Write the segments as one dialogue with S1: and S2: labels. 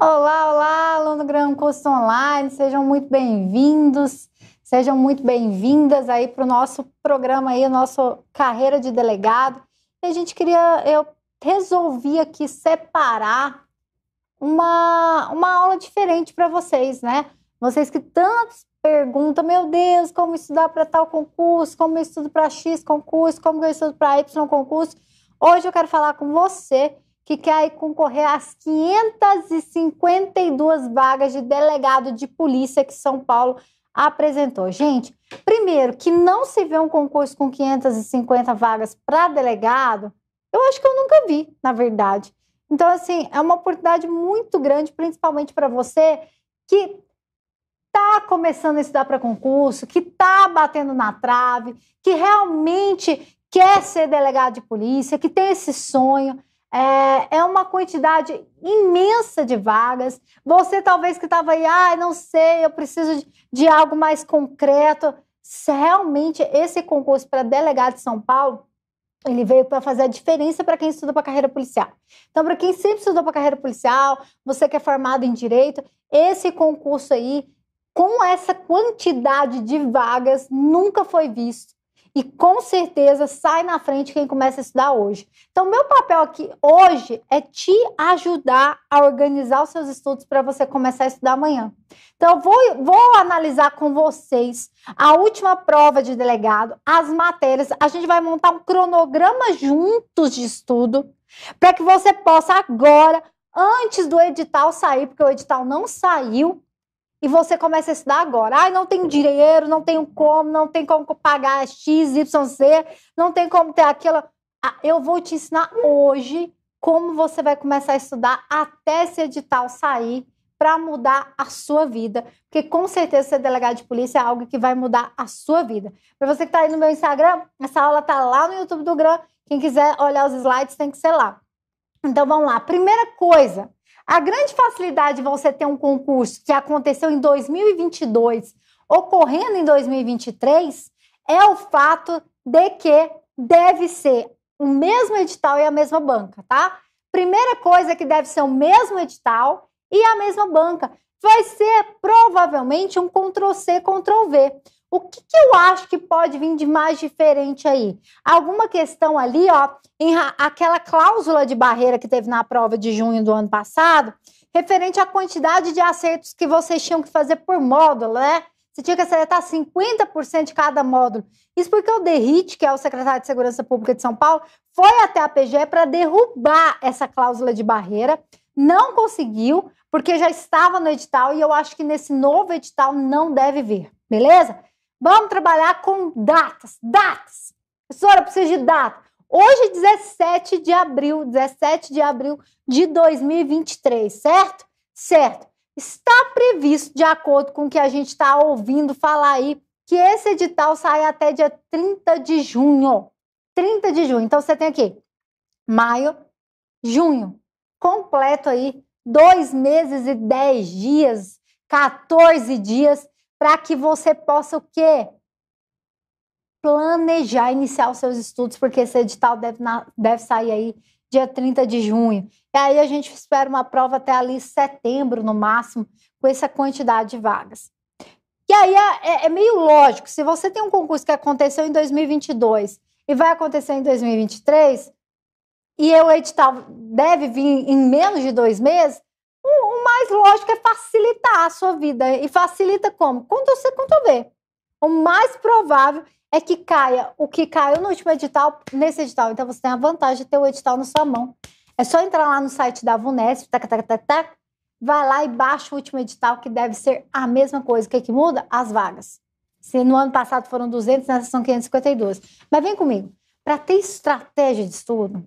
S1: Olá, olá, aluno do Curso Online, sejam muito bem-vindos, sejam muito bem-vindas aí para o nosso programa aí, nosso Carreira de Delegado. E a gente queria, eu resolvi aqui separar uma, uma aula diferente para vocês, né? Vocês que tantos perguntam, meu Deus, como estudar para tal concurso, como eu estudo para X concurso, como eu estudo para Y concurso. Hoje eu quero falar com você que quer concorrer às 552 vagas de delegado de polícia que São Paulo apresentou. Gente, primeiro, que não se vê um concurso com 550 vagas para delegado, eu acho que eu nunca vi, na verdade. Então, assim, é uma oportunidade muito grande, principalmente para você que está começando a estudar para concurso, que está batendo na trave, que realmente quer ser delegado de polícia, que tem esse sonho. É, é uma quantidade imensa de vagas. Você talvez que estava aí, ah, não sei, eu preciso de, de algo mais concreto. Se realmente esse concurso para delegado de São Paulo ele veio para fazer a diferença para quem estuda para carreira policial. Então, para quem sempre estudou para carreira policial, você que é formado em direito, esse concurso aí, com essa quantidade de vagas, nunca foi visto. E com certeza sai na frente quem começa a estudar hoje. Então, meu papel aqui hoje é te ajudar a organizar os seus estudos para você começar a estudar amanhã. Então, vou, vou analisar com vocês a última prova de delegado, as matérias. A gente vai montar um cronograma juntos de estudo para que você possa agora antes do edital sair, porque o edital não saiu, e você começa a estudar agora. Ah, não tenho dinheiro, não tenho como, não tem como pagar X, Y, Z, não tem como ter aquilo. Ah, eu vou te ensinar hoje como você vai começar a estudar até esse edital sair para mudar a sua vida. Porque com certeza ser delegado de polícia é algo que vai mudar a sua vida. Para você que está aí no meu Instagram, essa aula está lá no YouTube do GRAM. Quem quiser olhar os slides tem que ser lá. Então vamos lá. Primeira coisa, a grande facilidade de você ter um concurso que aconteceu em 2022 ocorrendo em 2023 é o fato de que deve ser o mesmo edital e a mesma banca, tá? Primeira coisa é que deve ser o mesmo edital e a mesma banca. Vai ser provavelmente um Ctrl C, Ctrl V. O que, que, eu acho que pode vir de mais diferente aí? Alguma questão ali, ó, em aquela cláusula de barreira que teve na prova de junho do ano passado, referente à quantidade de acertos que vocês tinham que fazer por módulo, né? Você tinha que acertar 50% de cada módulo. Isso porque o Derrit, que é o secretário de Segurança Pública de São Paulo, foi até a PGE para derrubar essa cláusula de barreira, não conseguiu, porque já estava no edital e eu acho que nesse novo edital não deve vir, beleza? Vamos trabalhar com datas, datas. Professora, eu preciso de data. Hoje é 17 de abril, 17 de abril de 2023, certo? Certo. Está previsto, de acordo com o que a gente está ouvindo falar aí, que esse edital sai até dia 30 de junho. 30 de junho. Então você tem aqui maio, junho. Completo aí, dois meses e dez dias, 14 dias para que você possa o quê? Planejar iniciar os seus estudos, porque esse edital deve, na, deve sair aí dia 30 de junho. E aí a gente espera uma prova até ali setembro, no máximo, com essa quantidade de vagas. E aí é, é, é meio lógico, se você tem um concurso que aconteceu em 2022 e vai acontecer em 2023, e o edital deve vir em menos de dois meses, o, o mais lógico é facilitar a sua vida. E facilita como? Quando você vê, O mais provável é que caia o que caiu no último edital, nesse edital. Então você tem a vantagem de ter o edital na sua mão. É só entrar lá no site da Vunesp, tac, tac, tac, tac, vai lá e baixa o último edital, que deve ser a mesma coisa. O que, é que muda? As vagas. Se no ano passado foram 200, nessa são 552. Mas vem comigo. Para ter estratégia de estudo,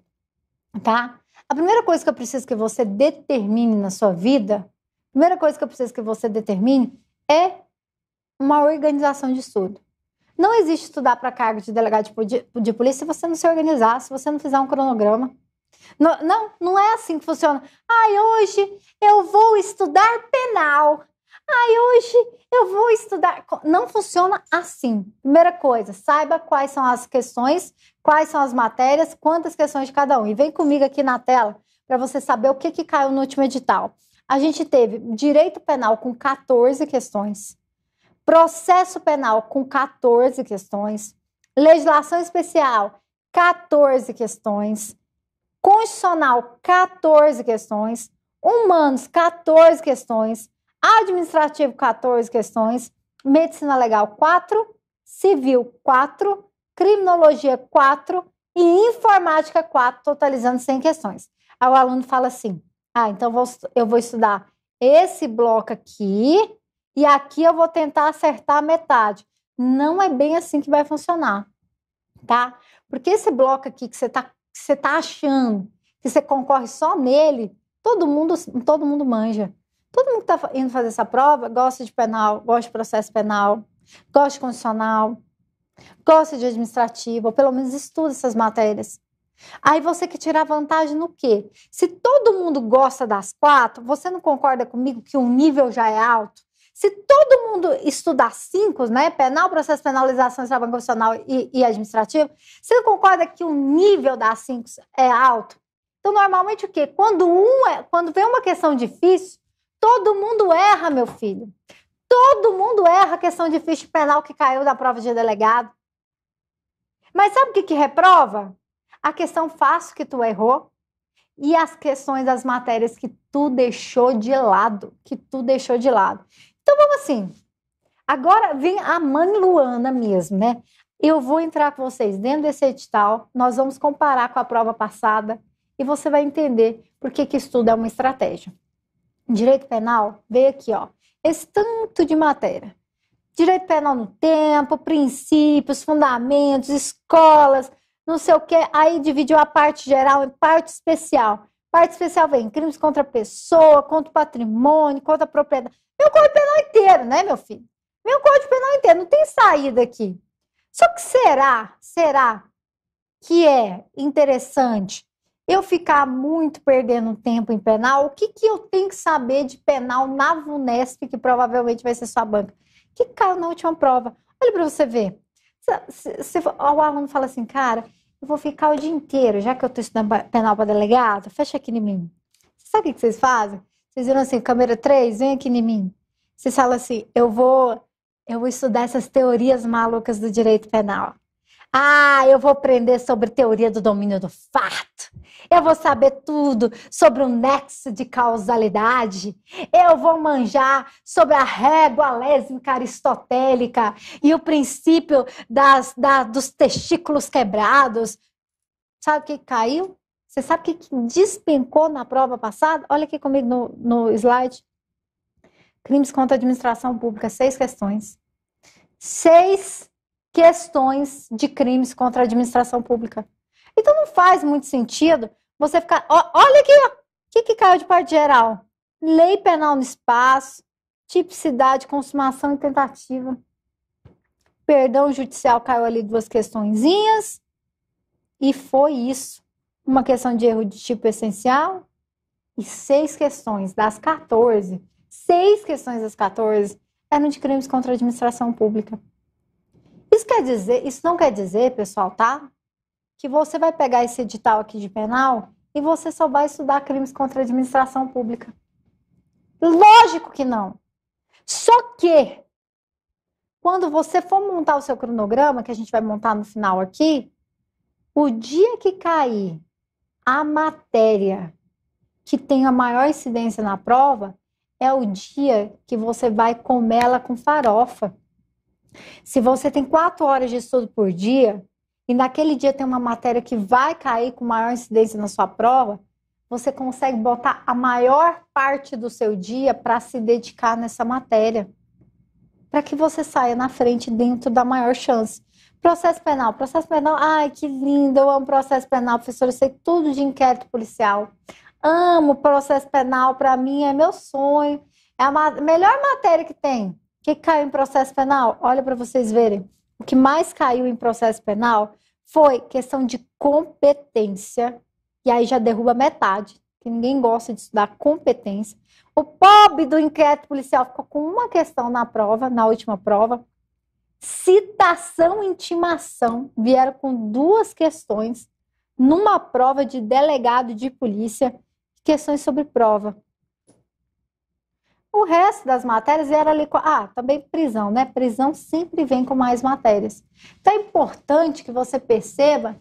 S1: tá? A primeira coisa que eu preciso que você determine na sua vida, a primeira coisa que eu preciso que você determine é uma organização de estudo. Não existe estudar para cargo de delegado de, de, polícia se você não se organizar, se você não fizer um cronograma. Não, não, não é assim que funciona. Ai, ah, hoje eu vou estudar penal. Ai, hoje eu vou estudar. Não funciona assim. Primeira coisa, saiba quais são as questões, quais são as matérias, quantas questões de cada um. E vem comigo aqui na tela para você saber o que, que caiu no último edital. A gente teve direito penal com 14 questões, processo penal com 14 questões, legislação especial, 14 questões, constitucional, 14 questões, humanos, 14 questões, administrativo 14 questões, medicina legal 4, civil 4, criminologia 4 e informática 4, totalizando 100 questões. Aí o aluno fala assim: "Ah, então vou, eu vou estudar esse bloco aqui e aqui eu vou tentar acertar a metade". Não é bem assim que vai funcionar, tá? Porque esse bloco aqui que você tá que você tá achando que você concorre só nele, todo mundo todo mundo manja. Todo mundo que está indo fazer essa prova gosta de penal, gosta de processo penal, gosta de condicional, gosta de administrativo, ou pelo menos estuda essas matérias. Aí você quer tirar vantagem no quê? Se todo mundo gosta das quatro, você não concorda comigo que o nível já é alto? Se todo mundo estudar cinco, né? Penal, processo penalização, trabalho constitucional e, e, administrativo, você não concorda que o nível das cinco é alto? Então, normalmente o quê? Quando um é, quando vem uma questão difícil, Todo mundo erra, meu filho. Todo mundo erra a questão de ficha penal que caiu da prova de delegado. Mas sabe o que, que reprova? A questão fácil que tu errou e as questões das matérias que tu deixou de lado, que tu deixou de lado. Então vamos assim. Agora vem a mãe Luana mesmo, né? Eu vou entrar com vocês dentro desse edital, nós vamos comparar com a prova passada e você vai entender por que que estudo é uma estratégia direito penal, veio aqui, ó, esse tanto de matéria. Direito penal no tempo, princípios, fundamentos, escolas, não sei o quê. Aí dividiu a parte geral em parte especial. Parte especial vem crimes contra a pessoa, contra o patrimônio, contra a propriedade. Meu código penal inteiro, né, meu filho? Meu código penal inteiro, não tem saída aqui. Só que será, será que é interessante eu ficar muito perdendo tempo em penal, o que, que eu tenho que saber de penal na VUNESP, que provavelmente vai ser sua banca? Que caiu na última prova. Olha para você ver. Se, se, o aluno fala assim, cara, eu vou ficar o dia inteiro, já que eu estou estudando penal para delegado, fecha aqui em mim. Sabe o que vocês fazem? Vocês viram assim, câmera 3, vem aqui em mim. Vocês falam assim, eu vou, eu vou estudar essas teorias malucas do direito penal. Ah, eu vou aprender sobre teoria do domínio do fato eu vou saber tudo sobre o nexo de causalidade, eu vou manjar sobre a régua lésbica aristotélica e o princípio das, da, dos testículos quebrados. Sabe o que caiu? Você sabe o que despencou na prova passada? Olha aqui comigo no, no slide. Crimes contra a administração pública, seis questões. Seis questões de crimes contra a administração pública. Então não faz muito sentido você ficar, olha aqui, ó. O que, que caiu de parte geral? Lei penal no espaço, tipicidade, consumação e tentativa. Perdão judicial caiu ali duas questõezinhas. E foi isso. Uma questão de erro de tipo essencial e seis questões das 14. Seis questões das 14 eram de crimes contra a administração pública. Isso quer dizer, isso não quer dizer, pessoal, tá? que você vai pegar esse edital aqui de penal e você só vai estudar crimes contra a administração pública. Lógico que não. Só que quando você for montar o seu cronograma, que a gente vai montar no final aqui, o dia que cair a matéria que tem a maior incidência na prova é o dia que você vai comer ela com farofa. Se você tem quatro horas de estudo por dia, e naquele dia tem uma matéria que vai cair com maior incidência na sua prova, você consegue botar a maior parte do seu dia para se dedicar nessa matéria, para que você saia na frente dentro da maior chance. Processo penal, processo penal, ai que lindo, eu amo processo penal, professor, eu sei tudo de inquérito policial. Amo processo penal, para mim é meu sonho. É a melhor matéria que tem. O que caiu em processo penal? Olha para vocês verem o que mais caiu em processo penal foi questão de competência, e aí já derruba metade, que ninguém gosta de estudar competência. O pobre do inquérito policial ficou com uma questão na prova, na última prova. Citação e intimação vieram com duas questões numa prova de delegado de polícia, questões sobre prova. O resto das matérias era ali. Ah, também prisão, né? Prisão sempre vem com mais matérias. Então é importante que você perceba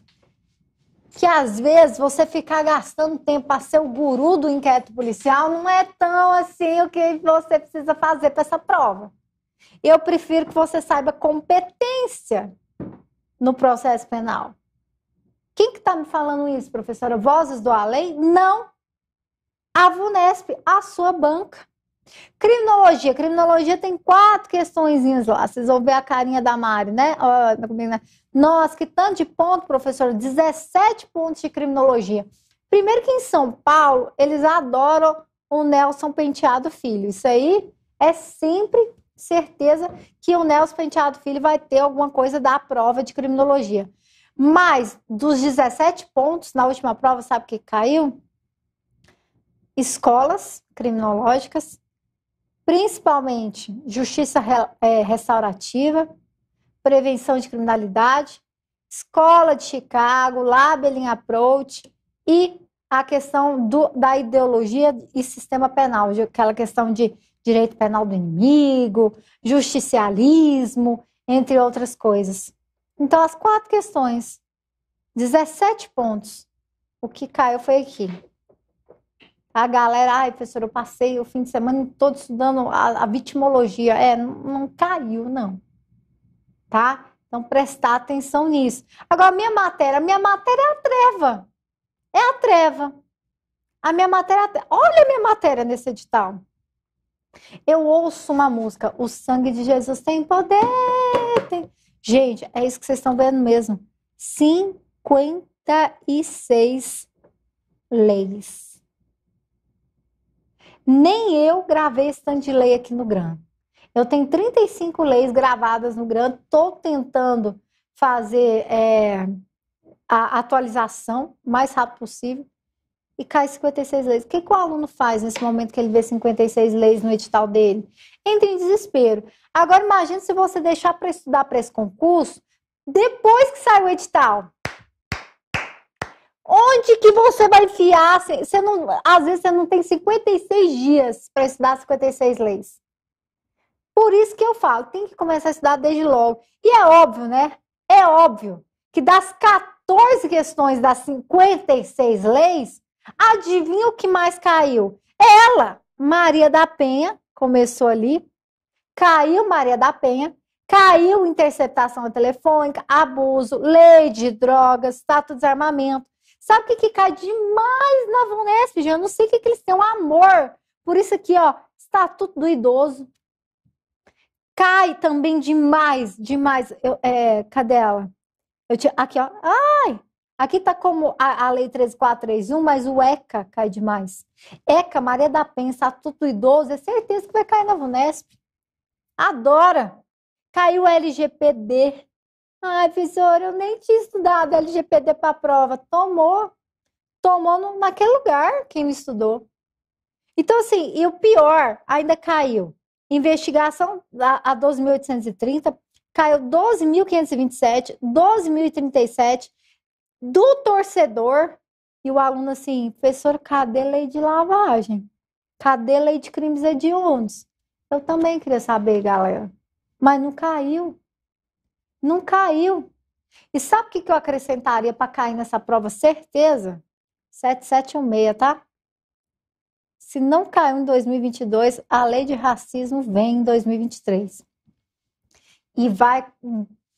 S1: que às vezes você ficar gastando tempo para ser o guru do inquérito policial não é tão assim o que você precisa fazer para essa prova. Eu prefiro que você saiba competência no processo penal. Quem que está me falando isso, professora? Vozes do Além? Não. A VUNESP, a sua banca. Criminologia. Criminologia tem quatro questõezinhas lá. Vocês vão ver a carinha da Mari, né? Nossa, que tanto de ponto, professor 17 pontos de criminologia. Primeiro que em São Paulo, eles adoram o Nelson Penteado Filho. Isso aí é sempre certeza que o Nelson Penteado Filho vai ter alguma coisa da prova de criminologia. Mas dos 17 pontos na última prova, sabe o que caiu? Escolas criminológicas, principalmente justiça é, restaurativa, prevenção de criminalidade, escola de Chicago, labeling approach e a questão do, da ideologia e sistema penal, aquela questão de direito penal do inimigo, justicialismo, entre outras coisas. Então, as quatro questões, 17 pontos. O que caiu foi aqui. A galera, ai, professor, eu passei o fim de semana todo estudando a, a vitimologia. É, não, não caiu, não. Tá? Então, prestar atenção nisso. Agora, minha matéria, minha matéria é a treva. É a treva. A minha matéria, é olha a minha matéria nesse edital. Eu ouço uma música, o sangue de Jesus tem poder. Tem... Gente, é isso que vocês estão vendo mesmo. 56 leis. Nem eu gravei stand de lei aqui no GRAM. Eu tenho 35 leis gravadas no GRAM, estou tentando fazer é, a atualização o mais rápido possível e cai 56 leis. O que, que o aluno faz nesse momento que ele vê 56 leis no edital dele? Entra em desespero. Agora, imagine se você deixar para estudar para esse concurso depois que sai o edital. Onde que você vai enfiar? Você não, às vezes você não tem 56 dias para estudar 56 leis. Por isso que eu falo, tem que começar a estudar desde logo. E é óbvio, né? É óbvio que das 14 questões das 56 leis, adivinha o que mais caiu? Ela, Maria da Penha, começou ali, caiu Maria da Penha, caiu interceptação telefônica, abuso, lei de drogas, status de armamento Sabe o que, que cai demais na Vunesp, gente? Eu não sei o que, que eles têm, um amor. Por isso aqui, ó, Estatuto do Idoso. Cai também demais, demais. Eu, é, cadê ela? Eu te, aqui, ó. Ai! Aqui tá como a, a Lei 13431, mas o ECA cai demais. ECA, Maria da Penha, Estatuto do Idoso, é certeza que vai cair na Vunesp. Adora! Caiu o LGPD, Ai, professora, eu nem tinha estudado LGPD para prova. Tomou, tomou naquele lugar quem não estudou. Então, assim, e o pior ainda caiu. Investigação a, a 12.830 caiu 12.527, 12.037 do torcedor. E o aluno assim, professor, cadê lei de lavagem? Cadê lei de crimes hediondos? Eu também queria saber, galera. Mas não caiu. Não caiu. E sabe o que eu acrescentaria para cair nessa prova? Certeza? 7716, tá? Se não caiu em 2022, a lei de racismo vem em 2023. E vai,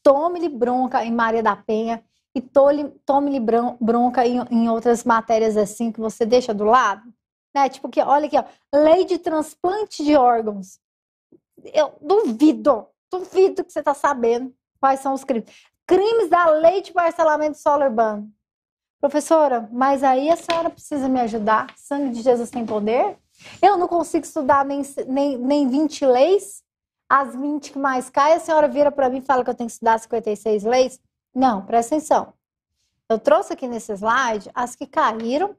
S1: tome-lhe bronca em Maria da Penha e tome-lhe bronca em, em outras matérias assim que você deixa do lado. Né? Tipo que, olha aqui, ó, lei de transplante de órgãos. Eu duvido, duvido que você tá sabendo. Quais são os crimes? Crimes da lei de parcelamento solar ban. Professora, mas aí a senhora precisa me ajudar. Sangue de Jesus tem poder? Eu não consigo estudar nem, nem, nem 20 leis. As 20 que mais caem, a senhora vira para mim e fala que eu tenho que estudar 56 leis? Não, presta atenção. Eu trouxe aqui nesse slide as que caíram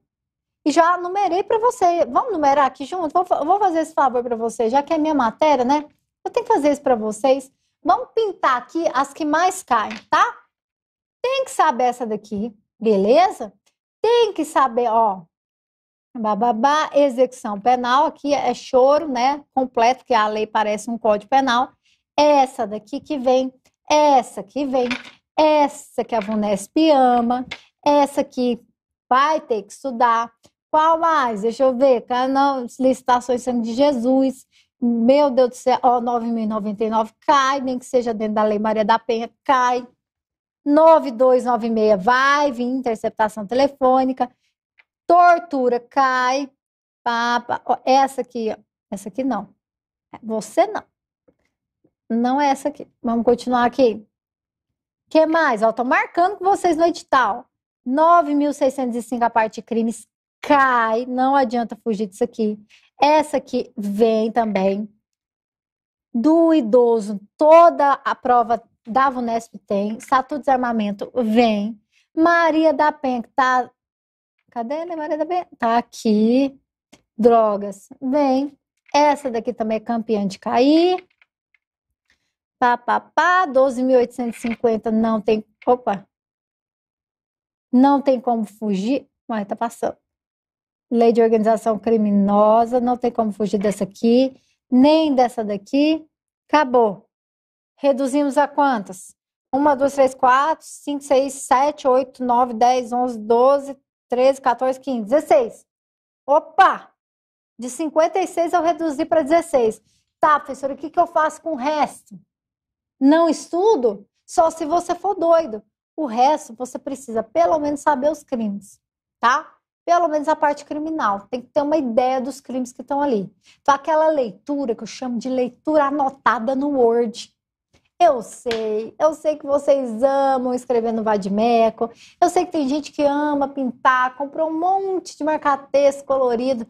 S1: e já numerei para você. Vamos numerar aqui junto? Vou, vou fazer esse favor para você, já que é minha matéria, né? Eu tenho que fazer isso para vocês. Vamos pintar aqui as que mais caem, tá? Tem que saber essa daqui, beleza? Tem que saber, ó, bababá, execução penal, aqui é choro, né, completo, que a lei parece um código penal. É essa daqui que vem, é essa que vem, essa que a Vunesp ama, essa que vai ter que estudar. Qual mais? Deixa eu ver, canal, licitações de Jesus, meu Deus do céu, ó, 9.099 cai, nem que seja dentro da Lei Maria da Penha, cai. 9296 vai vir interceptação telefônica, tortura cai, papa, ó, essa aqui, ó, essa aqui não. Você não. Não é essa aqui. Vamos continuar aqui. que mais? Estou marcando com vocês no edital. 9.605 a parte de crimes cai, não adianta fugir disso aqui. Essa que vem também do idoso, toda a prova da VUNESP tem, Estatuto Desarmamento vem, Maria da Penha, que tá. Cadê né? Maria da Penha? Tá aqui. Drogas, vem. Essa daqui também é campeã de cair. Pá, pá, pá. 12.850 não tem. Opa! Não tem como fugir. Mas tá passando lei de organização criminosa, não tem como fugir dessa aqui, nem dessa daqui. Acabou. Reduzimos a quantas? 1, 2, 3, 4, 5, 6, 7, 8, 9, 10, 11, 12, 13, 14, 15, 16. Opa! De 56 eu reduzi para 16. Tá, professora, o que, que eu faço com o resto? Não estudo? Só se você for doido. O resto você precisa pelo menos saber os crimes, tá? pelo menos a parte criminal. Tem que ter uma ideia dos crimes que estão ali. Então, aquela leitura que eu chamo de leitura anotada no Word. Eu sei, eu sei que vocês amam escrever no Vadimeco. Eu sei que tem gente que ama pintar, comprou um monte de marca colorido.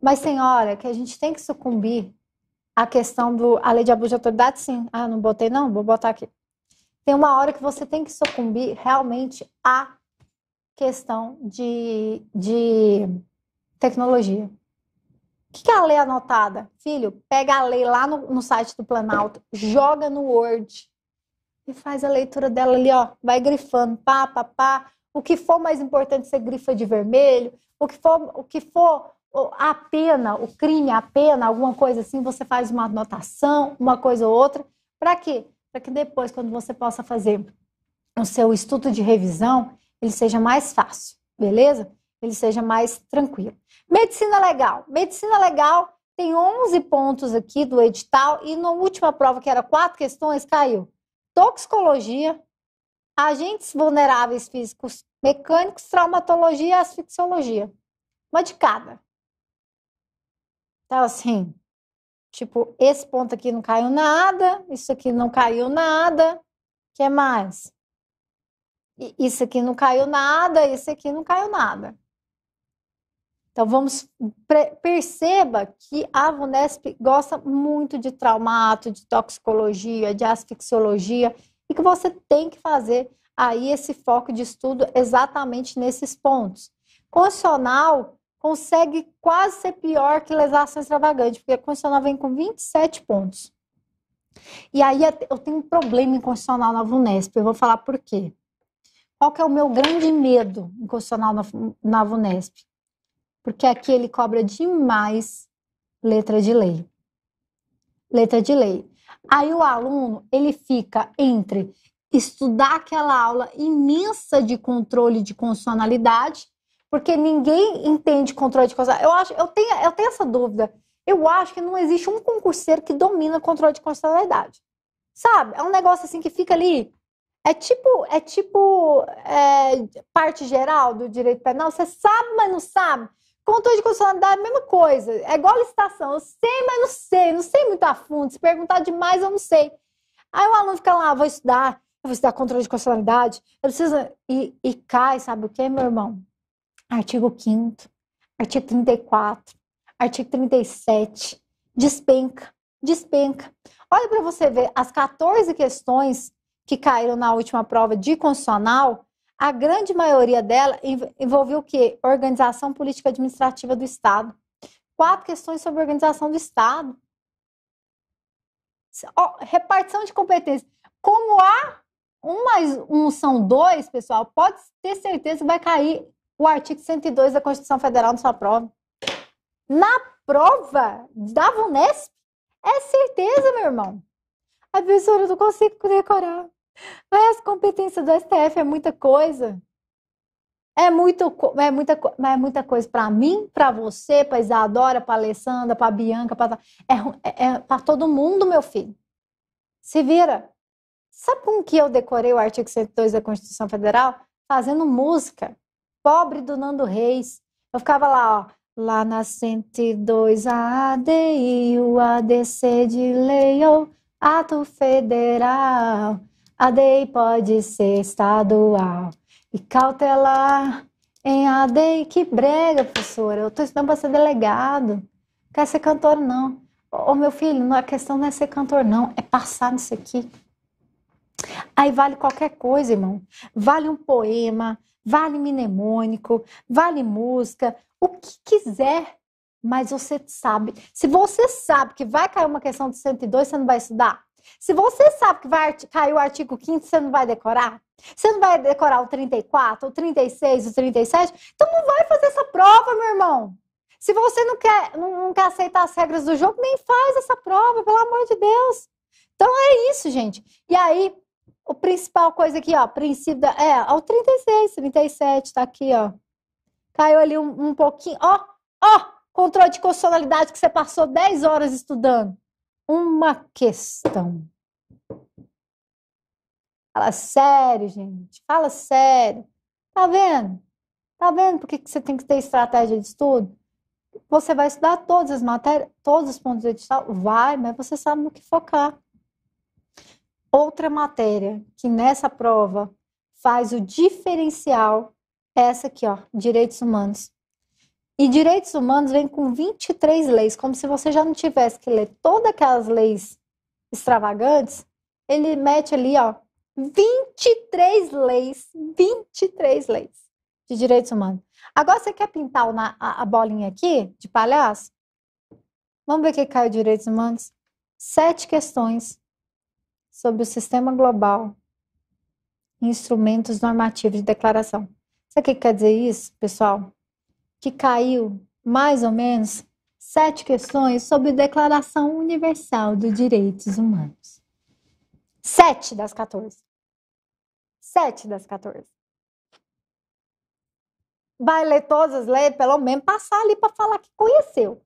S1: Mas, senhora, que a gente tem que sucumbir à questão do. A lei de abuso de autoridade, sim. Ah, não botei, não? Vou botar aqui. Tem uma hora que você tem que sucumbir realmente à questão de, de tecnologia. O que, é a lei anotada? Filho, pega a lei lá no, no site do Planalto, joga no Word e faz a leitura dela ali, ó. Vai grifando, pá, pá, pá. O que for mais importante, você grifa de vermelho. O que for, o que for a pena, o crime, a pena, alguma coisa assim, você faz uma anotação, uma coisa ou outra. Para quê? Para que depois, quando você possa fazer o seu estudo de revisão, ele seja mais fácil, beleza? Ele seja mais tranquilo. Medicina legal. Medicina legal tem 11 pontos aqui do edital e na última prova, que era quatro questões, caiu toxicologia, agentes vulneráveis físicos mecânicos, traumatologia e asfixiologia. Uma de cada. Então, assim, tipo, esse ponto aqui não caiu nada, isso aqui não caiu nada. O que mais? isso aqui não caiu nada, isso aqui não caiu nada. Então vamos perceba que a Vunesp gosta muito de traumato, de toxicologia, de asfixiologia e que você tem que fazer aí esse foco de estudo exatamente nesses pontos. Constitucional consegue quase ser pior que lesação extravagante, porque a constitucional vem com 27 pontos. E aí eu tenho um problema em constitucional na Vunesp, eu vou falar por quê. Qual que é o meu grande medo inconstitucional na, na VUNESP? Porque aqui ele cobra demais letra de lei. Letra de lei. Aí o aluno, ele fica entre estudar aquela aula imensa de controle de constitucionalidade, porque ninguém entende controle de constitucionalidade. Eu, acho, eu, tenho, eu tenho essa dúvida. Eu acho que não existe um concurseiro que domina controle de constitucionalidade. Sabe? É um negócio assim que fica ali é tipo, é tipo é, parte geral do direito penal. Você sabe, mas não sabe. Controle de constitucionalidade é a mesma coisa. É igual a licitação. Eu sei, mas não sei. Não sei muito a fundo. Se perguntar demais, eu não sei. Aí o aluno fica lá, ah, vou estudar. Eu vou estudar controle de constitucionalidade. Eu preciso... E, e cai, sabe o que, meu irmão? Artigo 5 artigo 34, artigo 37. Despenca, despenca. Olha para você ver, as 14 questões que caíram na última prova de constitucional, a grande maioria dela envolveu o quê? Organização política administrativa do Estado. Quatro questões sobre organização do Estado. Oh, repartição de competências. Como há um mais um são dois, pessoal, pode ter certeza que vai cair o artigo 102 da Constituição Federal na sua prova. Na prova da VUNESP, é certeza, meu irmão. A professora, eu não consigo decorar. Mas as competências do STF é muita coisa. É, muito, é, muita, é muita coisa para mim, para você, para Isadora, para Alessandra, para Bianca, para é, é, é para todo mundo, meu filho. Se vira. Sabe com que eu decorei o artigo 102 da Constituição Federal? Fazendo música. Pobre do Nando Reis. Eu ficava lá, ó. Lá na 102 ADI, o ADC de lei ou ato federal. A Day pode ser estadual e cautelar em Day Que brega, professora. Eu estou estudando para ser delegado. Não quero ser cantor, não. Ô, meu filho, a é questão não é ser cantor, não. É passar nisso aqui. Aí vale qualquer coisa, irmão. Vale um poema, vale mnemônico, vale música, o que quiser. Mas você sabe. Se você sabe que vai cair uma questão de 102, você não vai estudar? Se você sabe que vai cair o artigo 5 você não vai decorar? Você não vai decorar o 34, o 36, o 37? Então não vai fazer essa prova, meu irmão. Se você não quer, não, não quer aceitar as regras do jogo, nem faz essa prova, pelo amor de Deus. Então é isso, gente. E aí, o principal coisa aqui, ó, princípio da, é, ao 36, 37, tá aqui, ó. Caiu ali um, um pouquinho, ó, ó, controle de constitucionalidade que você passou 10 horas estudando uma questão. Fala sério, gente. Fala sério. Tá vendo? Tá vendo por que você tem que ter estratégia de estudo? Você vai estudar todas as matérias, todos os pontos do edital? Vai, mas você sabe no que focar. Outra matéria que nessa prova faz o diferencial é essa aqui, ó, direitos humanos. E direitos humanos vem com 23 leis, como se você já não tivesse que ler todas aquelas leis extravagantes. Ele mete ali, ó, 23 leis, 23 leis de direitos humanos. Agora você quer pintar a, bolinha aqui de palhaço? Vamos ver o que caiu direitos humanos. Sete questões sobre o sistema global, instrumentos normativos de declaração. Sabe o que quer dizer isso, pessoal? que caiu, mais ou menos, sete questões sobre a Declaração Universal dos Direitos Humanos. Sete das 14. Sete das 14. Vai ler todas as pelo menos passar ali para falar que conheceu.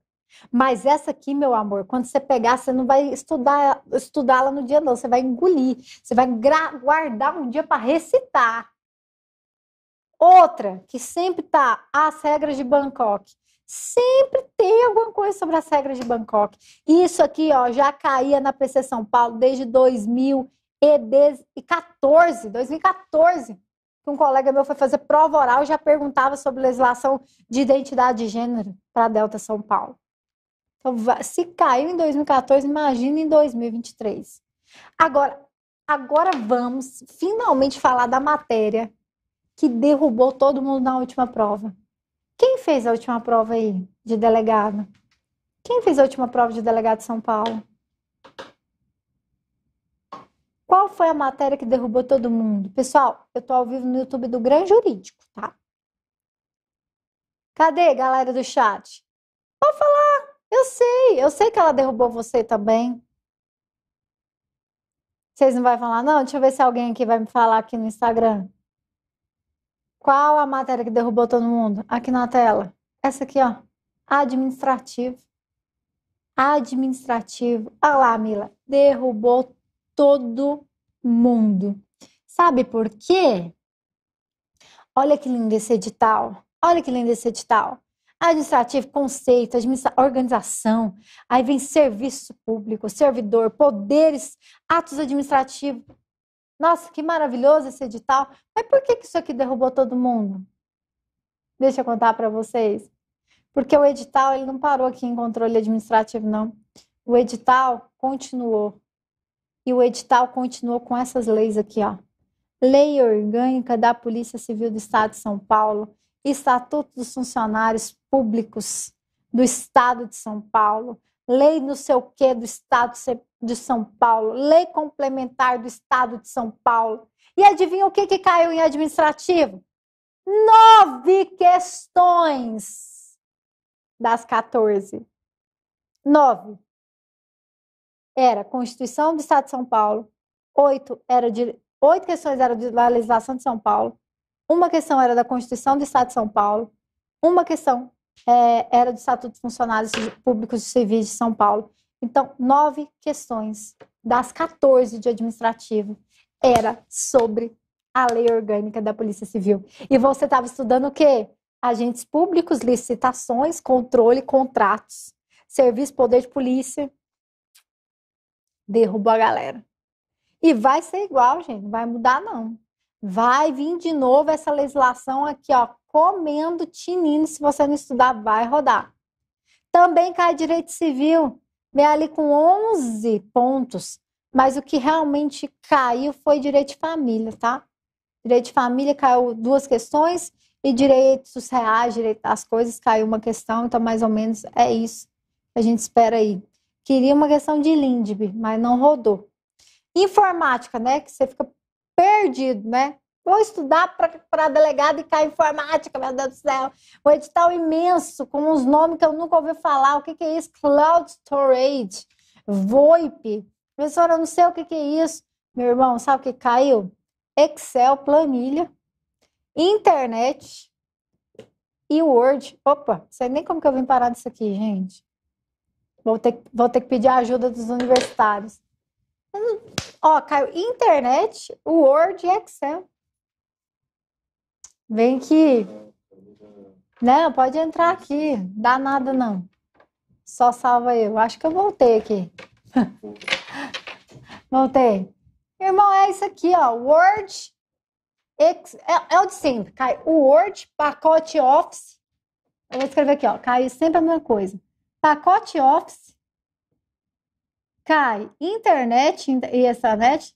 S1: Mas essa aqui, meu amor, quando você pegar, você não vai estudar estudá-la no dia não, você vai engolir, você vai guardar um dia para recitar. Outra, que sempre está as regras de Bangkok. Sempre tem alguma coisa sobre as regras de Bangkok. Isso aqui, ó, já caía na PC São Paulo desde 2014, 2014, que um colega meu foi fazer prova oral e já perguntava sobre legislação de identidade de gênero para Delta São Paulo. Então, se caiu em 2014, imagina em 2023. Agora, agora vamos finalmente falar da matéria que derrubou todo mundo na última prova. Quem fez a última prova aí de delegado? Quem fez a última prova de delegado de São Paulo? Qual foi a matéria que derrubou todo mundo? Pessoal, eu tô ao vivo no YouTube do Grande Jurídico, tá? Cadê, galera do chat? Pode falar. Eu sei, eu sei que ela derrubou você também. Vocês não vão falar, não? Deixa eu ver se alguém aqui vai me falar aqui no Instagram. Qual a matéria que derrubou todo mundo? Aqui na tela. Essa aqui, ó. Administrativo. Administrativo. Olha lá, Mila. Derrubou todo mundo. Sabe por quê? Olha que lindo esse edital. Olha que lindo esse edital. Administrativo, conceito, administra organização. Aí vem serviço público, servidor, poderes, atos administrativos. Nossa, que maravilhoso esse edital. Mas por que, que isso aqui derrubou todo mundo? Deixa eu contar para vocês. Porque o edital ele não parou aqui em controle administrativo, não. O edital continuou. E o edital continuou com essas leis aqui, ó. Lei Orgânica da Polícia Civil do Estado de São Paulo, Estatuto dos Funcionários Públicos do Estado de São Paulo, Lei não sei o que do Estado de São Paulo, lei complementar do Estado de São Paulo. E adivinha o que, que caiu em administrativo? Nove questões das 14. Nove. Era Constituição do Estado de São Paulo, oito, era de, oito questões eram da legislação de São Paulo, uma questão era da Constituição do Estado de São Paulo, uma questão é, era do Estatuto dos Funcionários Públicos Civis de São Paulo então, nove questões das 14 de administrativo era sobre a lei orgânica da Polícia Civil. E você estava estudando o quê? Agentes públicos, licitações, controle, contratos, serviço, poder de polícia. Derrubou a galera. E vai ser igual, gente, não vai mudar não. Vai vir de novo essa legislação aqui, ó, comendo tinino, se você não estudar, vai rodar. Também cai direito civil veio ali com 11 pontos, mas o que realmente caiu foi direito de família, tá? Direito de família caiu duas questões e direitos reais, direito às coisas, caiu uma questão, então mais ou menos é isso que a gente espera aí. Queria uma questão de Lindbergh, mas não rodou. Informática, né? Que você fica perdido, né? Vou estudar para delegado e cair informática, meu Deus do céu. Um edital imenso, com uns nomes que eu nunca ouvi falar. O que, que é isso? Cloud Storage, VoIP. Professora, eu não sei o que, que é isso. Meu irmão, sabe o que caiu? Excel, planilha, internet e Word. Opa, não sei nem como que eu vim parar disso aqui, gente. Vou ter, vou ter que pedir a ajuda dos universitários. Hum, ó, caiu internet, Word e Excel. Vem aqui. Não, pode entrar aqui. Dá nada não. Só salva eu. Acho que eu voltei aqui. voltei. Irmão, é isso aqui, ó. Word. É, é o de sempre. Cai o Word, pacote Office. Eu vou escrever aqui, ó. Cai sempre a mesma coisa. Pacote Office. Cai internet e essa net.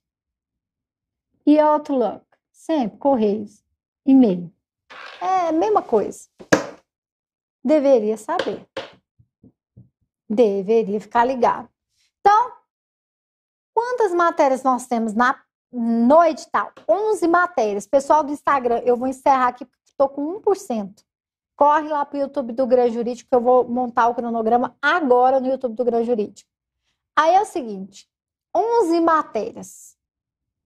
S1: E Outlook. Sempre, Correios e-mail. É a mesma coisa. Deveria saber. Deveria ficar ligado. Então, quantas matérias nós temos na noite tal? 11 matérias. Pessoal do Instagram, eu vou encerrar aqui porque estou com 1%. Corre lá para o YouTube do Gran Jurídico que eu vou montar o cronograma agora no YouTube do Gran Jurídico. Aí é o seguinte, 11 matérias.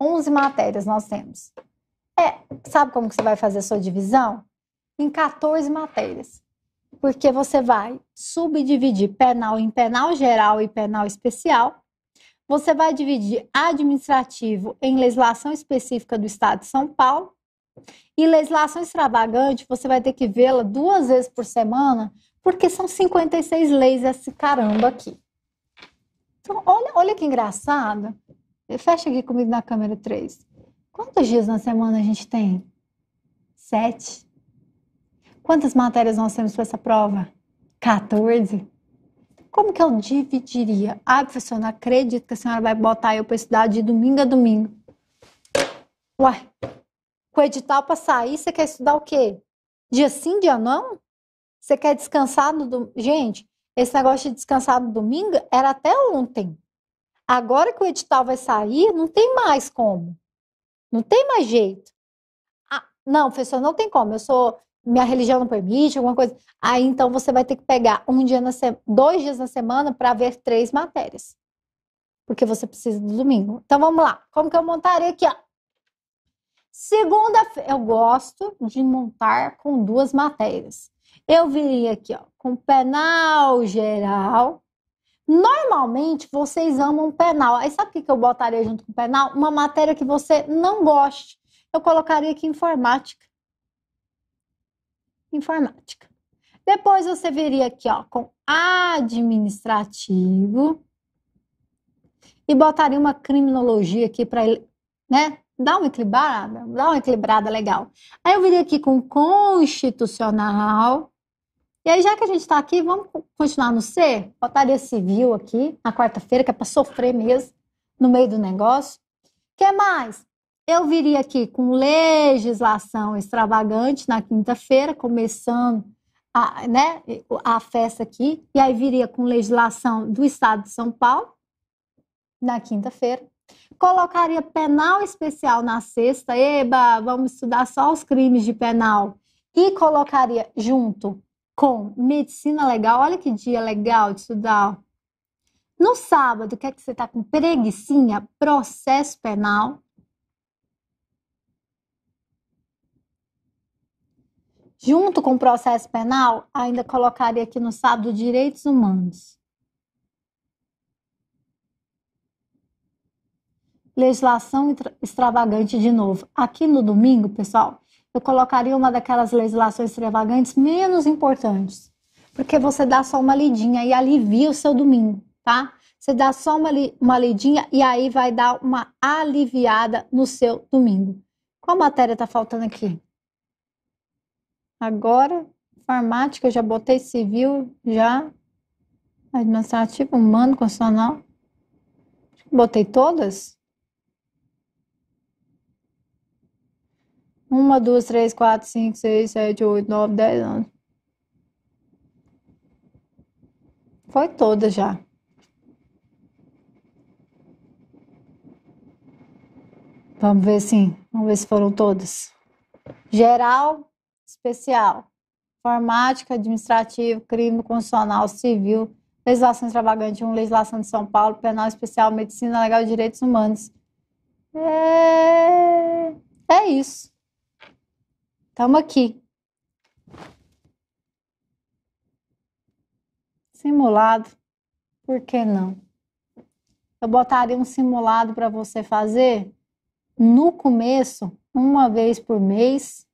S1: 11 matérias nós temos. É, sabe como que você vai fazer a sua divisão? Em 14 matérias. Porque você vai subdividir penal em penal geral e penal especial. Você vai dividir administrativo em legislação específica do Estado de São Paulo. E legislação extravagante, você vai ter que vê-la duas vezes por semana, porque são 56 leis esse caramba aqui. Então, olha, olha que engraçado. Fecha aqui comigo na câmera 3. Quantos dias na semana a gente tem? Sete. Quantas matérias nós temos para essa prova? 14. Como que eu dividiria? Ah, professora, não acredito que a senhora vai botar eu para estudar de domingo a domingo. Uai, com o edital para sair, você quer estudar o quê? Dia sim, dia não? Você quer descansar no domingo? Gente, esse negócio de descansar no domingo era até ontem. Agora que o edital vai sair, não tem mais como. Não tem mais jeito. Ah, não, professor, não tem como. Eu sou. Minha religião não permite, alguma coisa. Aí então você vai ter que pegar um dia na se... dois dias na semana para ver três matérias. Porque você precisa do domingo. Então vamos lá. Como que eu montarei aqui, ó? Segunda-feira. Eu gosto de montar com duas matérias. Eu viria aqui, ó, com penal geral Normalmente vocês amam penal. Aí sabe o que eu botaria junto com penal? Uma matéria que você não goste. Eu colocaria aqui informática. Informática. Depois você viria aqui, ó, com administrativo. E botaria uma criminologia aqui para, né, dar uma equilibrada, dar uma equilibrada legal. Aí eu viria aqui com constitucional e aí, já que a gente está aqui, vamos continuar no C? Botaria civil aqui, na quarta-feira, que é para sofrer mesmo, no meio do negócio. que mais? Eu viria aqui com legislação extravagante na quinta-feira, começando a, né, a festa aqui, e aí viria com legislação do Estado de São Paulo na quinta-feira. Colocaria penal especial na sexta, eba, vamos estudar só os crimes de penal. E colocaria junto com medicina legal. Olha que dia legal de estudar. No sábado, quer é que você tá com preguiça, processo penal. Junto com processo penal, ainda colocaria aqui no sábado direitos humanos. Legislação extravagante de novo. Aqui no domingo, pessoal, eu colocaria uma daquelas legislações extravagantes menos importantes, porque você dá só uma lidinha e alivia o seu domingo, tá? Você dá só uma, li, uma lidinha e aí vai dar uma aliviada no seu domingo. Qual matéria está faltando aqui? Agora, informática, já botei civil, já administrativo, humano, constitucional. Botei todas? Uma, duas, três, quatro, cinco, seis, sete, oito, nove, dez anos. Foi toda já. Vamos ver sim. Vamos ver se foram todas. Geral, especial. Informática, administrativo, crime constitucional, civil, legislação extravagante 1, legislação de São Paulo, penal especial, medicina legal e direitos humanos. É, é isso. Estamos aqui. Simulado, por que não? Eu botaria um simulado para você fazer no começo, uma vez por mês,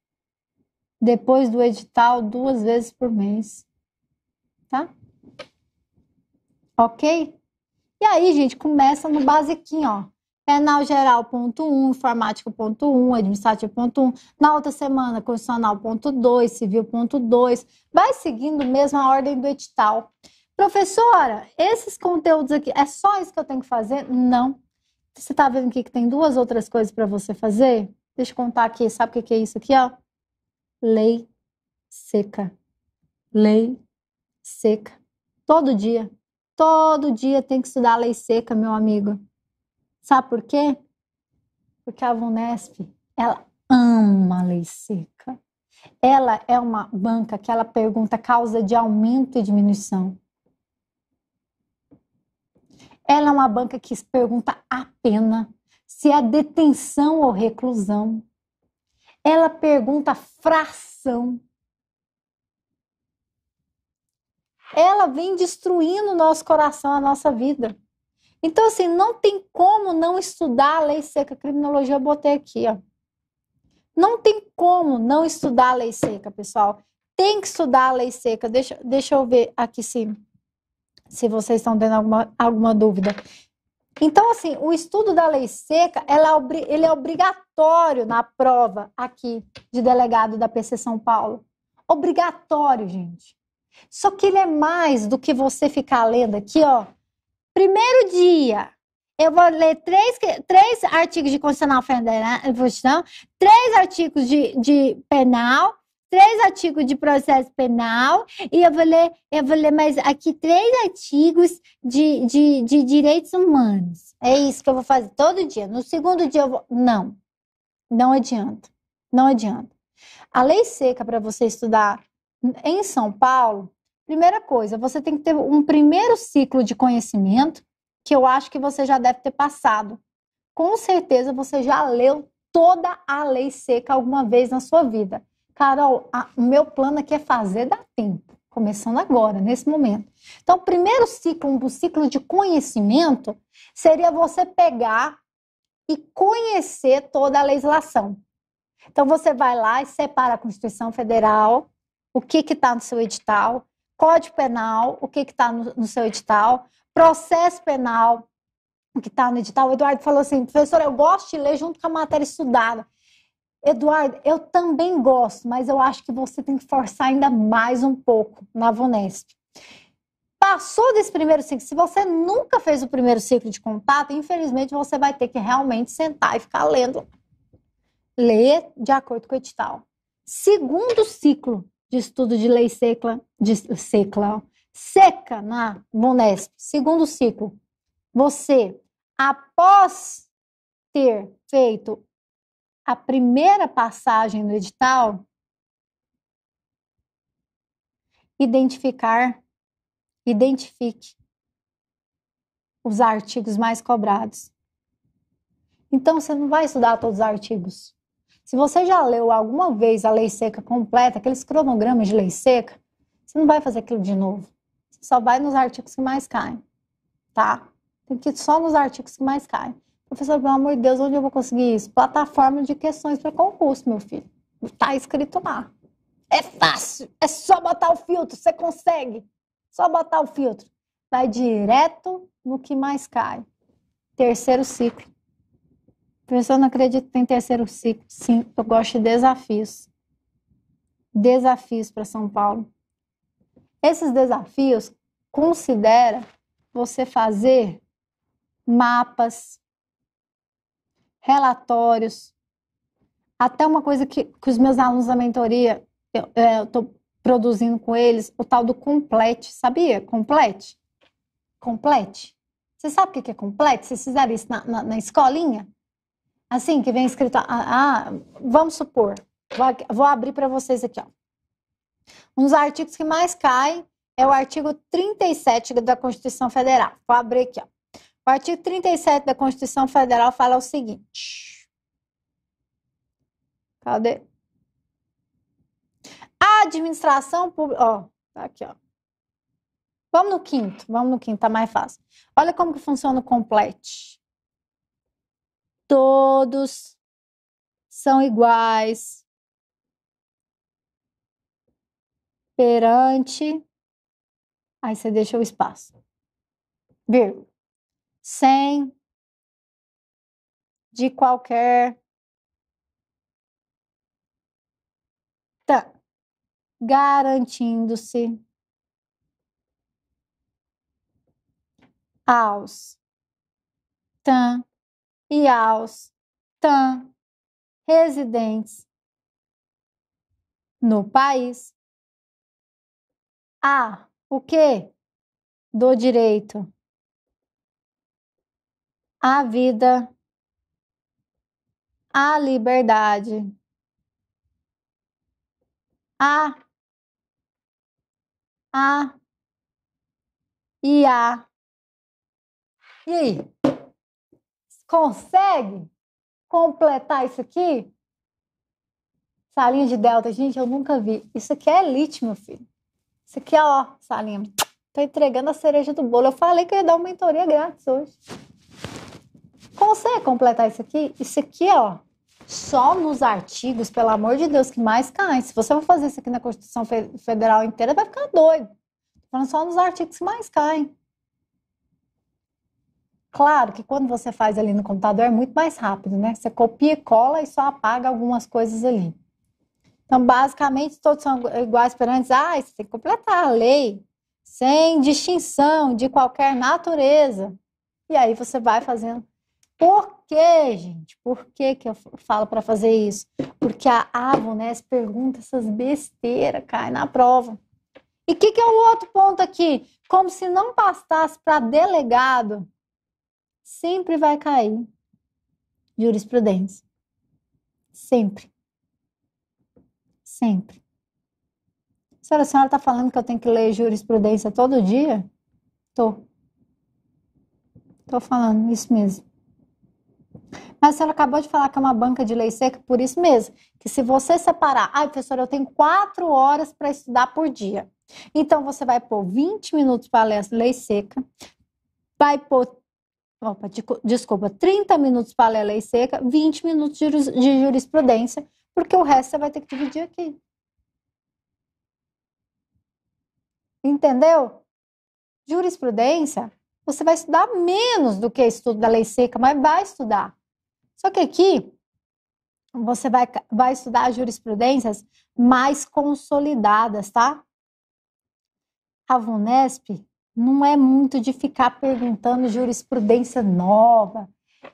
S1: depois do edital, duas vezes por mês. Tá? Ok? E aí, gente, começa no basiquinho, ó penal geral ponto 1, informático ponto 1, administrativo ponto 1, na outra semana constitucional ponto 2, civil ponto 2, vai seguindo mesmo a ordem do edital. Professora, esses conteúdos aqui, é só isso que eu tenho que fazer? Não. Você está vendo aqui que tem duas outras coisas para você fazer? Deixa eu contar aqui, sabe o que é isso aqui, ó? Lei seca. Lei seca. Todo dia. Todo dia tem que estudar a lei seca, meu amigo. Sabe por quê? Porque a Vunesp, ela ama a lei seca. Ela é uma banca que ela pergunta causa de aumento e diminuição. Ela é uma banca que pergunta a pena, se é detenção ou reclusão. Ela pergunta fração. Ela vem destruindo o nosso coração, a nossa vida. Então, assim, não tem como não estudar a lei seca. A criminologia eu botei aqui, ó. Não tem como não estudar a lei seca, pessoal. Tem que estudar a lei seca. Deixa, deixa eu ver aqui se, se vocês estão tendo alguma, alguma dúvida. Então, assim, o estudo da lei seca, ela, é ele é obrigatório na prova aqui de delegado da PC São Paulo. Obrigatório, gente. Só que ele é mais do que você ficar lendo aqui, ó, Primeiro dia, eu vou ler três, três artigos de constitucional federal, três artigos de, de penal, três artigos de processo penal, e eu vou ler, eu vou ler mais aqui três artigos de, de, de direitos humanos. É isso que eu vou fazer todo dia. No segundo dia eu vou. Não, não adianta. Não adianta. A lei seca para você estudar em São Paulo Primeira coisa, você tem que ter um primeiro ciclo de conhecimento que eu acho que você já deve ter passado. Com certeza você já leu toda a lei seca alguma vez na sua vida. Carol, a, o meu plano aqui é fazer dar tempo, começando agora, nesse momento. Então, o primeiro ciclo, um ciclo de conhecimento, seria você pegar e conhecer toda a legislação. Então, você vai lá e separa a Constituição Federal, o que está no seu edital, Código Penal, o que está no, no seu edital, processo penal, o que está no edital. O Eduardo falou assim, professor, eu gosto de ler junto com a matéria estudada. Eduardo, eu também gosto, mas eu acho que você tem que forçar ainda mais um pouco na Vonesp. Passou desse primeiro ciclo, se você nunca fez o primeiro ciclo de contato, infelizmente você vai ter que realmente sentar e ficar lendo. Ler de acordo com o edital. Segundo ciclo, de estudo de lei secla, de secla, seca na Unesp, segundo ciclo. Você, após ter feito a primeira passagem no edital, identificar, identifique os artigos mais cobrados. Então, você não vai estudar todos os artigos. Se você já leu alguma vez a lei seca completa, aqueles cronogramas de lei seca, você não vai fazer aquilo de novo. Você só vai nos artigos que mais caem, tá? Tem que ir só nos artigos que mais caem. Professor, pelo amor de Deus, onde eu vou conseguir isso? Plataforma de questões para concurso, meu filho. Tá escrito lá. É fácil, é só botar o filtro, você consegue. Só botar o filtro. Vai direto no que mais cai. Terceiro ciclo. Professor, eu não acredito em terceiro ciclo. Sim, eu gosto de desafios. Desafios para São Paulo. Esses desafios considera você fazer mapas, relatórios, até uma coisa que, que os meus alunos da mentoria, eu é, estou produzindo com eles, o tal do complete, sabia? Complete? Complete. Você sabe o que é complete? Vocês fizeram isso na, na, na escolinha? assim, que vem escrito, ah, ah vamos supor, vou, vou abrir para vocês aqui, ó. Um dos artigos que mais cai é o artigo 37 da Constituição Federal. Vou abrir aqui, ó. O artigo 37 da Constituição Federal fala o seguinte. Cadê? A administração pública, ó, tá aqui, ó. Vamos no quinto, vamos no quinto, tá mais fácil. Olha como que funciona o complete. Todos são iguais perante. Aí você deixa o espaço. Vírgula. Sem de qualquer. Tá. Garantindo-se aos tan e aos TAM residentes no país. A. Ah, o que? Do direito à vida, à liberdade, a, a e a. E aí? Consegue completar isso aqui? Salinha de delta, gente, eu nunca vi. Isso aqui é elite, meu filho. Isso aqui é, ó, salinha. Tô entregando a cereja do bolo. Eu falei que eu ia dar uma mentoria grátis hoje. Consegue completar isso aqui? Isso aqui, ó, só nos artigos, pelo amor de Deus, que mais cai. Se você for fazer isso aqui na Constituição Federal inteira, vai ficar doido. Tô falando só nos artigos que mais caem. Claro que quando você faz ali no computador é muito mais rápido, né? Você copia e cola e só apaga algumas coisas ali. Então, basicamente, todos são iguais perante. Ah, você tem que completar a lei sem distinção de qualquer natureza. E aí você vai fazendo. Por que, gente? Por que, que eu falo para fazer isso? Porque a né se pergunta essas besteiras, cai na prova. E o que, que é o outro ponto aqui? Como se não bastasse para delegado sempre vai cair jurisprudência. Sempre. Sempre. Senhora, a senhora está falando que eu tenho que ler jurisprudência todo dia? Tô. Tô falando, isso mesmo. Mas a senhora acabou de falar que é uma banca de lei seca, por isso mesmo. Que se você separar, ai, ah, professora, eu tenho quatro horas para estudar por dia. Então você vai pôr 20 minutos para ler lei seca, vai pôr opa, desculpa, 30 minutos para a lei seca, 20 minutos de, de jurisprudência, porque o resto você vai ter que dividir aqui. Entendeu? Jurisprudência, você vai estudar menos do que estudo da lei seca, mas vai estudar. Só que aqui você vai, vai estudar jurisprudências mais consolidadas, tá? A VUNESP não é muito de ficar perguntando jurisprudência nova,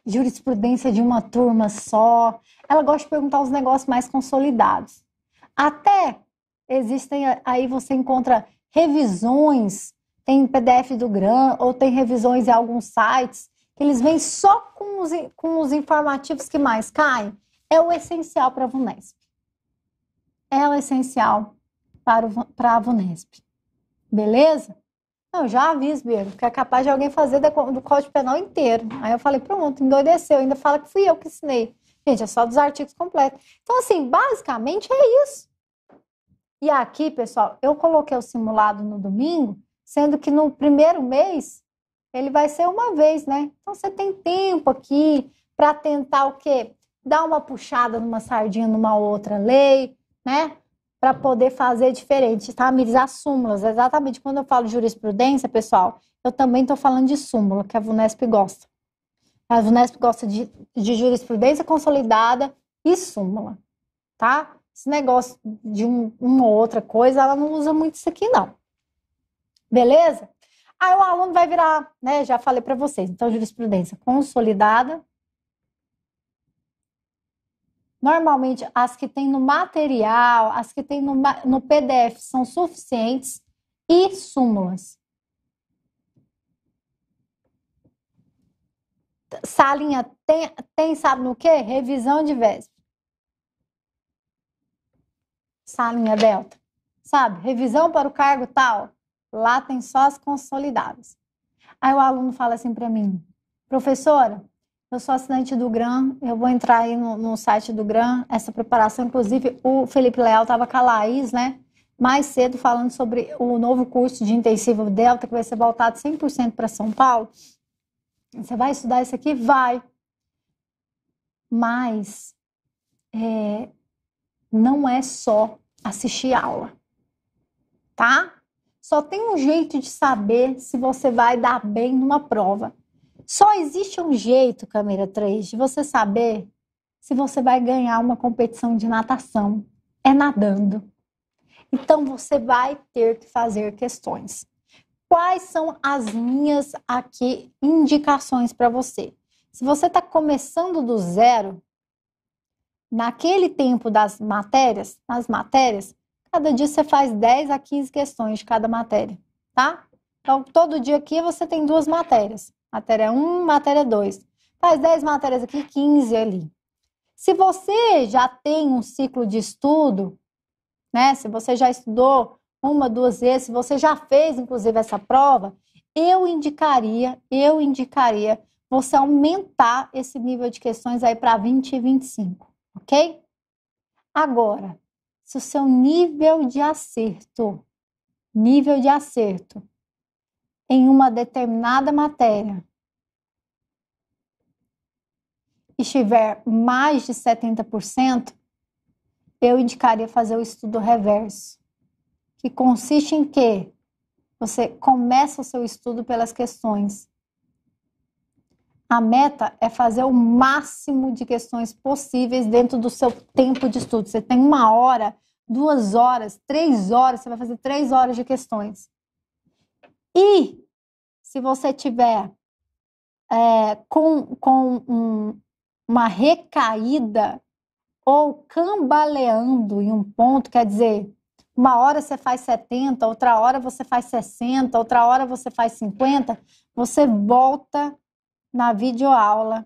S1: jurisprudência de uma turma só. Ela gosta de perguntar os negócios mais consolidados. Até existem aí você encontra revisões, tem PDF do GRAM ou tem revisões em alguns sites que eles vêm só com os, com os informativos que mais caem. É o essencial para a VUNESP. Ela é essencial para, o, para a VUNESP. Beleza? Não, já aviso, Birgo, que é capaz de alguém fazer do Código Penal inteiro. Aí eu falei, pronto, endoideceu, ainda fala que fui eu que ensinei. Gente, é só dos artigos completos. Então, assim, basicamente é isso. E aqui, pessoal, eu coloquei o simulado no domingo, sendo que no primeiro mês ele vai ser uma vez, né? Então você tem tempo aqui para tentar o quê? Dar uma puxada numa sardinha numa outra lei, né? para poder fazer diferente, tá? Me as súmulas, exatamente. Quando eu falo jurisprudência, pessoal, eu também estou falando de súmula, que a VUNESP gosta. A VUNESP gosta de, de jurisprudência consolidada e súmula, tá? Esse negócio de um, uma ou outra coisa, ela não usa muito isso aqui, não. Beleza? Aí o aluno vai virar, né? Já falei para vocês. Então, jurisprudência consolidada Normalmente, as que tem no material, as que tem no, no PDF são suficientes e súmulas. Salinha tem, tem sabe no quê? Revisão de véspera. Salinha delta. Sabe? Revisão para o cargo tal. Lá tem só as consolidadas. Aí o aluno fala assim para mim, professora, eu sou assinante do GRAM, eu vou entrar aí no, no site do GRAM, essa preparação, inclusive o Felipe Leal estava com a Laís, né? Mais cedo falando sobre o novo curso de intensivo Delta, que vai ser voltado 100% para São Paulo. Você vai estudar isso aqui? Vai. Mas é, não é só assistir aula, tá? Só tem um jeito de saber se você vai dar bem numa prova só existe um jeito, câmera 3, de você saber se você vai ganhar uma competição de natação. É nadando. Então você vai ter que fazer questões. Quais são as minhas aqui indicações para você? Se você está começando do zero, naquele tempo das matérias, nas matérias, cada dia você faz 10 a 15 questões de cada matéria, tá? Então, todo dia aqui você tem duas matérias. Matéria 1, matéria 2. Faz 10 matérias aqui, 15 ali. Se você já tem um ciclo de estudo, né? Se você já estudou uma, duas vezes, se você já fez, inclusive, essa prova, eu indicaria, eu indicaria você aumentar esse nível de questões aí para 20 e 25, ok? Agora, se o seu nível de acerto, nível de acerto em uma determinada matéria e estiver mais de 70%, eu indicaria fazer o estudo reverso, que consiste em que você começa o seu estudo pelas questões. A meta é fazer o máximo de questões possíveis dentro do seu tempo de estudo. Você tem uma hora, duas horas, três horas, você vai fazer três horas de questões. E se você tiver é, com, com um, uma recaída ou cambaleando em um ponto, quer dizer, uma hora você faz 70, outra hora você faz 60, outra hora você faz 50, você volta na videoaula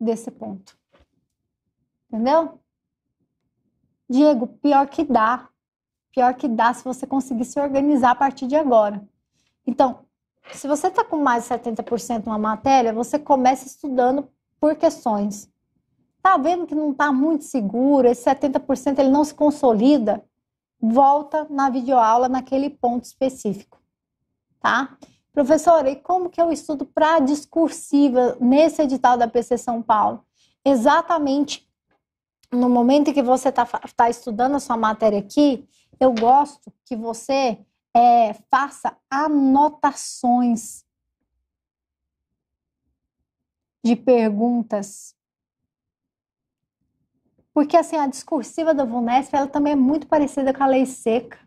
S1: desse ponto. Entendeu? Diego, pior que dá pior que dá se você conseguir se organizar a partir de agora. Então, se você está com mais de 70% uma matéria, você começa estudando por questões. Tá vendo que não está muito seguro, esse 70% ele não se consolida, volta na videoaula naquele ponto específico, tá? Professora, e como que eu estudo para discursiva nesse edital da PC São Paulo? Exatamente no momento em que você está tá estudando a sua matéria aqui, eu gosto que você é, faça anotações de perguntas. Porque assim, a discursiva da Vunesp, ela também é muito parecida com a lei seca.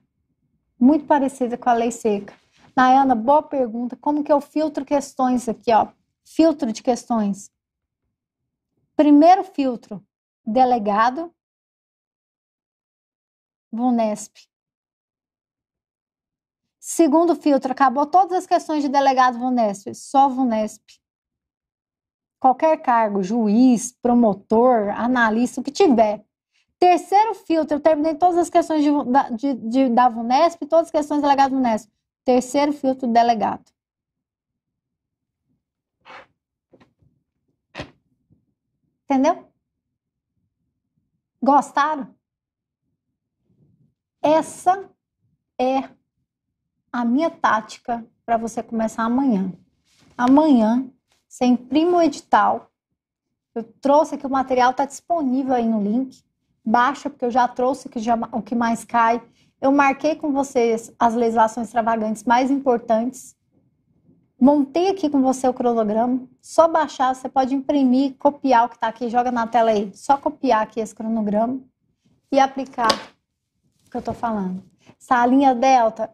S1: Muito parecida com a lei seca. Nayana, boa pergunta. Como que eu filtro questões aqui, ó? Filtro de questões. Primeiro filtro, delegado, VUNESP. Segundo filtro, acabou todas as questões de delegado VUNESP, só VUNESP. Qualquer cargo, juiz, promotor, analista, o que tiver. Terceiro filtro, eu terminei todas as questões de, de, de, da VUNESP, todas as questões de delegado VUNESP. Terceiro filtro, delegado. Entendeu? Gostaram? Essa é a minha tática para você começar amanhã. Amanhã, você imprime o edital. Eu trouxe aqui o material, está disponível aí no link. Baixa, porque eu já trouxe o que, o que mais cai. Eu marquei com vocês as legislações extravagantes mais importantes. Montei aqui com você o cronograma. Só baixar, você pode imprimir, copiar o que está aqui, joga na tela aí. Só copiar aqui esse cronograma e aplicar que eu tô falando. Salinha Delta,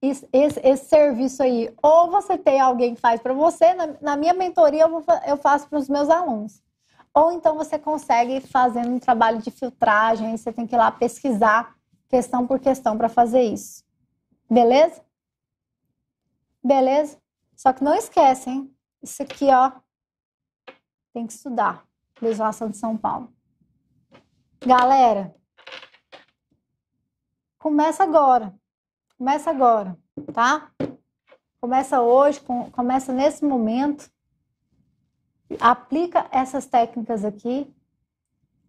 S1: esse, esse, esse, serviço aí, ou você tem alguém que faz para você, na, na, minha mentoria eu, vou, eu faço para os meus alunos. Ou então você consegue fazendo um trabalho de filtragem, você tem que ir lá pesquisar questão por questão para fazer isso. Beleza? Beleza? Só que não esquece, hein? Isso aqui, ó, tem que estudar. Legislação de São Paulo. Galera, Começa agora. Começa agora, tá? Começa hoje, com, começa nesse momento. Aplica essas técnicas aqui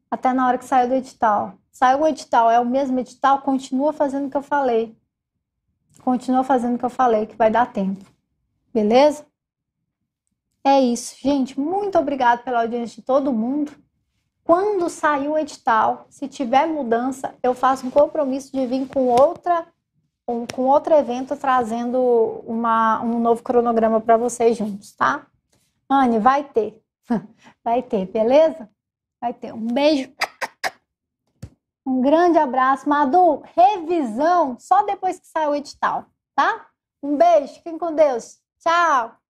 S1: até na hora que sair do edital. Sai o edital, é o mesmo edital, continua fazendo o que eu falei. Continua fazendo o que eu falei, que vai dar tempo. Beleza? É isso, gente. Muito obrigado pela audiência de todo mundo. Quando sair o edital, se tiver mudança, eu faço um compromisso de vir com outra um, com outro evento trazendo uma, um novo cronograma para vocês juntos, tá? Anne, vai ter. Vai ter, beleza? Vai ter. Um beijo. Um grande abraço. Madu, revisão só depois que sair o edital, tá? Um beijo, fiquem com Deus. Tchau!